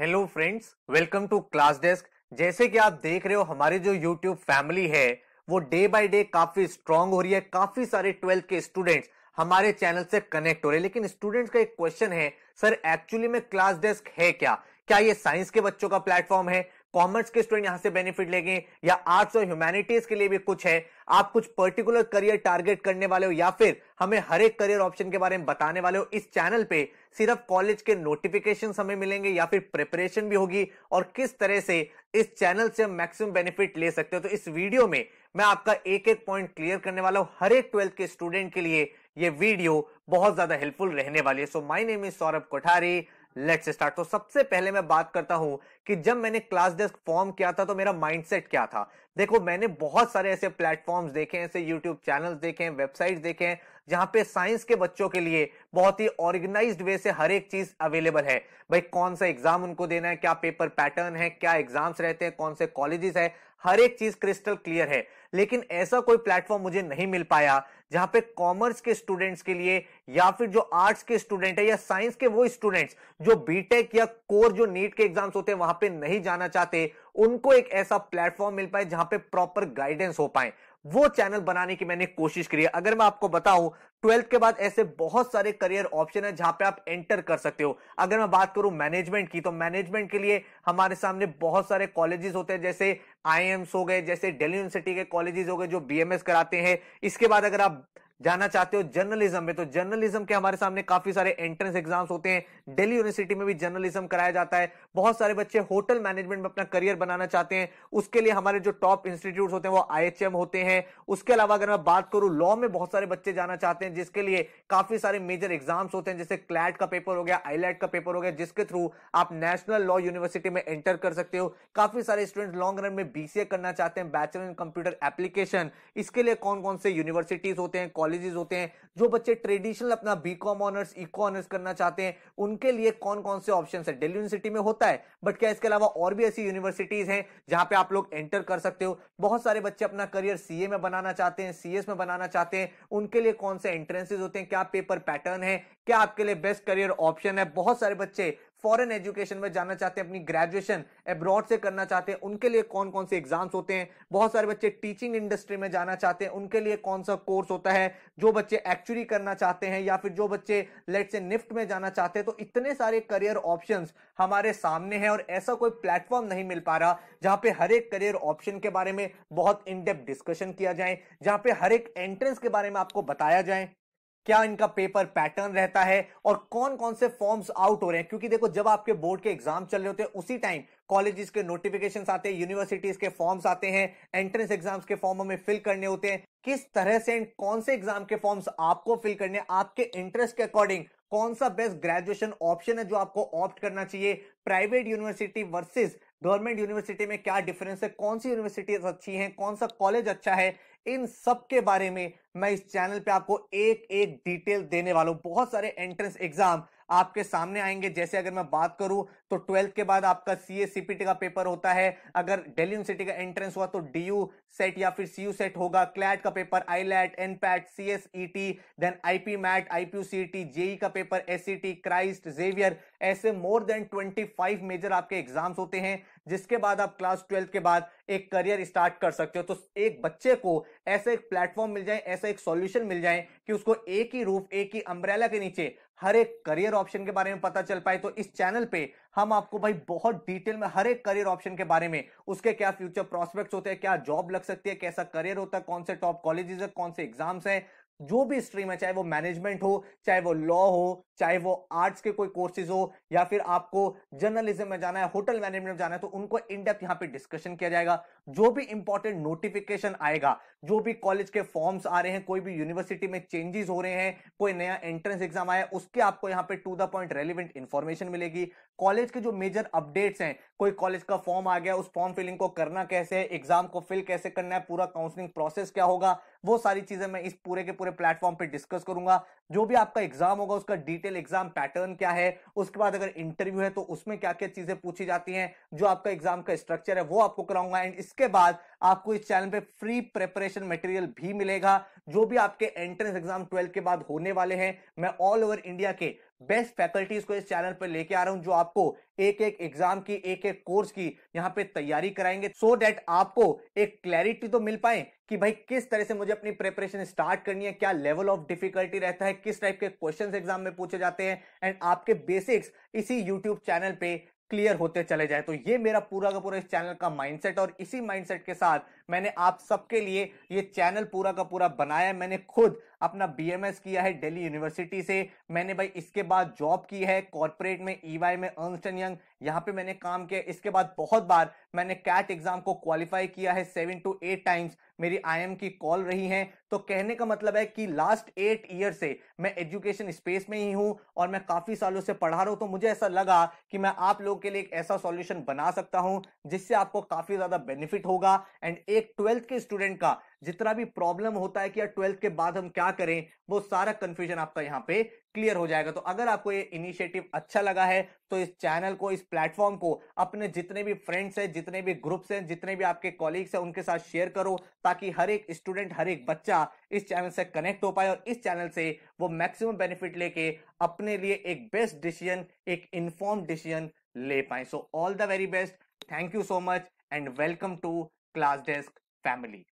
Hello friends welcome to class desk जैसे कि आप देख रहे हो हमारी जो यूट्यूब फैमिली है वो डे बाय डे काफी स्ट्रांग हो रही है काफी सारे ट्वेल्थ के स्टूडेंट्स हमारे चैनल से कनेक्ट हो रहे हैं लेकिन स्टूडेंट्स का एक क्वेश्चन है सर एक्चुअली में क्लास डेस्क है क्या क्या ये साइंस के बच्चों का प्लेटफॉर्म है कॉमर्स के स्टूडेंट यहां से बेनिफिट लेंगे या आर्ट्स और ह्यूमैनिटीज के लिए भी कुछ है आप कुछ पर्टिकुलर करियर टारगेट करने वाले हो या फिर हमें हर एक करियर ऑप्शन के बारे में बताने वाले हो इस चैनल पे सिर्फ कॉलेज के नोटिफिकेशन हमें मिलेंगे या फिर प्रिपरेशन भी होगी और किस तरह से इस चैनल से हम मैक्सिमम बेनिफिट ले सकते हो तो इस वीडियो में मैं आपका एक एक पॉइंट क्लियर करने वाला हूं हर एक ट्वेल्थ के स्टूडेंट के लिए ये वीडियो बहुत ज्यादा हेल्पफुल रहने वाली है so my name is Saurabh Kothari let's start तो सबसे पहले मैं बात करता हूं कि जब मैंने क्लास डेस्क फॉर्म किया था तो मेरा माइंडसेट क्या था देखो मैंने बहुत सारे ऐसे प्लेटफॉर्म्स देखे हैं ऐसे यूट्यूब चैनल्स देखे हैं वेबसाइट्स देखे हैं जहां पे साइंस के बच्चों के लिए बहुत ही ऑर्गेनाइज्ड वे से हर एक चीज अवेलेबल है भाई कौन सा एग्जाम उनको देना है क्या पेपर पैटर्न है क्या एग्जाम्स रहते हैं कौन से कॉलेजेस है हर एक चीज क्रिस्टल क्लियर है लेकिन ऐसा कोई प्लेटफॉर्म मुझे नहीं मिल पाया जहां पे कॉमर्स के स्टूडेंट्स के लिए या फिर जो आर्ट्स के स्टूडेंट है या साइंस के वो स्टूडेंट्स जो बीटेक या कोर जो नीट के एग्जाम्स होते हैं वहां पे नहीं जाना चाहते उनको एक ऐसा प्लेटफॉर्म मिल पाए जहां पे प्रॉपर गाइडेंस हो पाए वो चैनल बनाने की मैंने कोशिश करी है अगर मैं आपको बताऊं ट्वेल्थ के बाद ऐसे बहुत सारे करियर ऑप्शन है जहां पे आप एंटर कर सकते हो अगर मैं बात करूं मैनेजमेंट की तो मैनेजमेंट के लिए हमारे सामने बहुत सारे कॉलेजेस होते हैं जैसे आई हो गए जैसे दिल्ली यूनिवर्सिटी के कॉलेजेस हो गए जो बी कराते हैं इसके बाद अगर आप जाना चाहते हो जर्नलिज्म में तो जर्नलिज्म के हमारे सामने काफी सारे एंट्रेंस एग्जाम्स होते हैं दिल्ली यूनिवर्सिटी में भी जर्नलिज्म कराया जाता है बहुत सारे बच्चे होटल मैनेजमेंट में अपना करियर बनाना चाहते हैं उसके लिए हमारे जो टॉप इंस्टीट्यूट होते हैं वो आई होते हैं उसके अलावा अगर मैं बात करूं लॉ में बहुत सारे बच्चे जाना चाहते हैं जिसके लिए काफी सारे मेजर एग्जाम्स होते हैं जैसे क्लैट का पेपर हो गया आईलैट का पेपर हो गया जिसके थ्रू आप नेशनल लॉ यूनिवर्सिटी में एंटर कर सकते हो काफी सारे स्टूडेंट लॉन्ग रन में बीसीए करना चाहते हैं बैचलर इन कंप्यूटर एप्लीकेशन इसके लिए कौन कौन से यूनिवर्सिटीज होते हैं कॉलेज कॉलेजेस होते हैं जो बच्चे ट्रेडिशनल अपना B com honours eco honours करना चाहते हैं उनके लिए कौन कौन से ऑप्शन है दिल्ली यूनिवर्सिटी में होता है बट क्या इसके अलावा और भी ऐसी यूनिवर्सिटीज हैं जहां पे आप लोग एंटर कर सकते हो बहुत सारे बच्चे अपना करियर सीए में बनाना चाहते हैं सीएस में बनाना चाहते हैं उनके लिए कौन से एंट्रेंसेज होते हैं क्या पेपर पैटर्न है क्या आपके लिए बेस्ट करियर ऑप्शन है बहुत सारे बच्चे फॉरेन एजुकेशन में जाना चाहते हैं अपनी ग्रेजुएशन एब्रॉड से करना चाहते हैं उनके लिए कौन कौन से एग्जाम्स होते हैं बहुत सारे बच्चे टीचिंग इंडस्ट्री में जाना चाहते हैं उनके लिए कौन सा कोर्स होता है जो बच्चे एक्चुअली करना चाहते हैं या फिर जो बच्चे लेट से निफ्ट में जाना चाहते हैं तो इतने सारे करियर ऑप्शन हमारे सामने हैं और ऐसा कोई प्लेटफॉर्म नहीं मिल पा रहा जहां पे हर एक करियर ऑप्शन के बारे में बहुत इनडेप्थ डिस्कशन किया जाए जहां पे हर एक एंट्रेंस के बारे में आपको बताया जाए क्या इनका पेपर पैटर्न रहता है और कौन कौन से फॉर्म्स आउट हो रहे हैं क्योंकि देखो जब आपके बोर्ड के एग्जाम चल रहे होते हैं उसी टाइम कॉलेजेस के नोटिफिकेशन आते हैं यूनिवर्सिटीज के फॉर्म्स आते हैं एंट्रेंस एग्जाम्स के फॉर्म हमें फिल करने होते हैं किस तरह से कौन से एग्जाम के फॉर्म्स आपको फिल करने आपके इंटरेस्ट के अकॉर्डिंग कौन सा बेस्ट ग्रेजुएशन ऑप्शन है जो आपको ऑप्ट करना चाहिए private university versus government university में क्या डिफरेंस है कौन सी यूनिवर्सिटीज अच्छी हैं कौन सा कॉलेज अच्छा है इन सब के बारे में मैं इस चैनल पे आपको एक एक डिटेल देने वाला हूं बहुत सारे एंट्रेंस एग्जाम आपके सामने आएंगे जैसे अगर मैं बात करूं तो ट्वेल्थ के बाद आपका सी सीएसीपीटी का पेपर होता है अगर डेली यूनिवर्सिटी का एंट्रेंस हुआ तो यू सेट या फिर सीयू सेट होगा क्लैट का paper AILET E T then P MAT T JE का paper S C T Christ Xavier ऐसे more than twenty five major आपके एग्जाम्स होते हैं जिसके बाद आप क्लास ट्वेल्थ के बाद एक करियर स्टार्ट कर सकते हो तो एक बच्चे को ऐसा एक प्लेटफॉर्म मिल जाए ऐसा एक सॉल्यूशन मिल जाए कि उसको एक ही रूफ एक ही अम्ब्रेला के नीचे हर एक करियर ऑप्शन के बारे में पता चल पाए तो इस चैनल पे हम आपको भाई बहुत डिटेल में हर एक करियर ऑप्शन के बारे में उसके क्या फ्यूचर प्रोस्पेक्ट्स होते हैं क्या जॉब लग सकती है कैसा करियर होता है कौन से टॉप कॉलेजेस है कौन से एग्जाम्स हैं जो भी स्ट्रीम है चाहे वो मैनेजमेंट हो चाहे वो लॉ हो चाहे वो आर्ट्स के कोई कोर्सेज हो या फिर आपको जर्नलिज्म में जाना है होटल मैनेजमेंट में जाना है तो उनको इन डेप्थ यहाँ पे डिस्कशन किया जाएगा जो भी इंपॉर्टेंट नोटिफिकेशन आएगा जो भी कॉलेज के फॉर्म्स आ रहे हैं कोई भी यूनिवर्सिटी में चेंजेस हो रहे हैं कोई नया एंट्रेंस एग्जाम आया उसके आपको यहाँ पे to the point relevant information मिलेगी कॉलेज के जो मेजर अपडेट्स हैं कोई कॉलेज का फॉर्म आ गया उस फॉर्म फिलिंग को करना कैसे है एग्जाम को फिल कैसे करना है पूरा काउंसलिंग प्रोसेस क्या होगा वो सारी चीजें मैं इस पूरे के पूरे प्लेटफॉर्म पे डिस्कस करूंगा जो भी आपका एग्जाम होगा उसका डिटेल एग्जाम पैटर्न क्या है उसके बाद अगर इंटरव्यू है तो उसमें क्या क्या चीजें पूछी जाती हैं जो आपका एग्जाम का स्ट्रक्चर है वो आपको कराऊंगा एंड इसके बाद आपको इस चैनल पे फ्री प्रेपरेशन मटेरियल भी मिलेगा जो भी आपके एंट्रेंस एग्जाम ट्वेल्व के बाद होने वाले हैं मैं ऑल ओवर इंडिया के बेस्ट फैकल्टीज को इस चैनल पर लेके आ रहा हूं जो आपको एक एक एग्जाम की एक एक कोर्स की यहाँ पे तैयारी कराएंगे सो so डेट आपको एक क्लैरिटी तो मिल पाए कि भाई किस तरह से मुझे अपनी प्रिपरेशन स्टार्ट करनी है क्या लेवल ऑफ डिफिकल्टी रहता है किस टाइप के क्वेश्चन एग्जाम में पूछे जाते हैं एंड आपके बेसिक्स इसी यूट्यूब चैनल पे क्लियर होते चले जाए तो ये मेरा पूरा का पूरा इस चैनल का माइंडसेट और इसी माइंडसेट के साथ मैंने आप सबके लिए ये चैनल पूरा का पूरा बनाया मैंने खुद अपना बीएमएस किया है दिल्ली यूनिवर्सिटी से मैंने भाई इसके बाद जॉब की है कॉर्पोरेट में ईवाई e में अर्नस्ट यंग यहाँ पे मैंने काम किया इसके बाद बहुत बार मैंने कैट एग्जाम को क्वालिफाई किया है सेवन टू एट टाइम्स मेरी आई की कॉल रही है तो कहने का मतलब है कि लास्ट एट ईयर से मैं एजुकेशन स्पेस में ही हूँ और मैं काफी सालों से पढ़ा रहा हूँ तो मुझे ऐसा लगा कि मैं आप लोगों के लिए एक ऐसा सॉल्यूशन बना सकता हूँ जिससे आपको काफी ज्यादा बेनिफिट होगा एंड एक ट्वेल्थ के स्टूडेंट का जितना भी प्रॉब्लम होता है कि यार ट्वेल्थ के बाद हम क्या करें वो सारा कंफ्यूजन आपका यहाँ पे क्लियर हो जाएगा तो अगर आपको ये इनिशिएटिव अच्छा लगा है तो इस चैनल को इस प्लेटफॉर्म को अपने जितने भी फ्रेंड्स हैं जितने भी ग्रुप्स हैं जितने भी आपके कॉलीग्स हैं उनके साथ शेयर करो ताकि हर एक स्टूडेंट हर एक बच्चा इस चैनल से कनेक्ट हो पाए और इस चैनल से वो मैक्सिमम बेनिफिट लेके अपने लिए एक बेस्ट डिसीजन एक इन्फॉर्म डिसीजन ले पाए so all the very best thank you so much and welcome to class desk family.